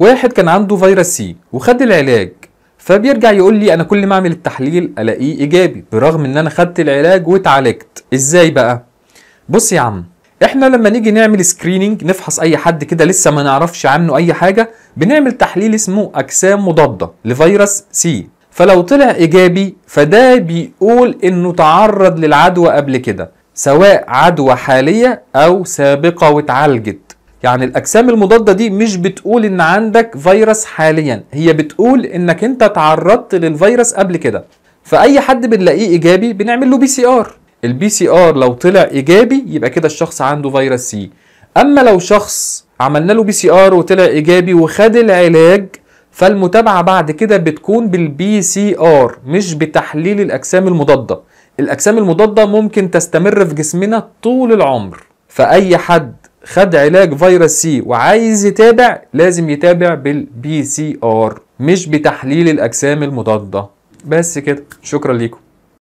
واحد كان عنده فيروس سي وخد العلاج فبيرجع يقول لي انا كل ما اعمل التحليل الاقيه ايجابي برغم ان انا خدت العلاج واتعالجت ازاي بقى بص يا عم احنا لما نيجي نعمل سكريننج نفحص اي حد كده لسه ما نعرفش عنه اي حاجه بنعمل تحليل اسمه اجسام مضاده لفيروس سي فلو طلع ايجابي فده بيقول انه تعرض للعدوى قبل كده سواء عدوى حاليه او سابقه واتعالجت يعني الاجسام المضاده دي مش بتقول ان عندك فيروس حاليا هي بتقول انك انت تعرضت للفيروس قبل كده فاي حد بنلاقيه ايجابي بنعمل له بي سي ار البي سي ار لو طلع ايجابي يبقى كده الشخص عنده فيروس سي اما لو شخص عملنا له بي سي ار وطلع ايجابي وخد العلاج فالمتابعه بعد كده بتكون بالبي سي ار مش بتحليل الاجسام المضاده الاجسام المضاده ممكن تستمر في جسمنا طول العمر فاي حد خد علاج فيروس سي وعايز يتابع لازم يتابع بالبي سي ار مش بتحليل الاجسام المضاده بس كده شكرا ليكم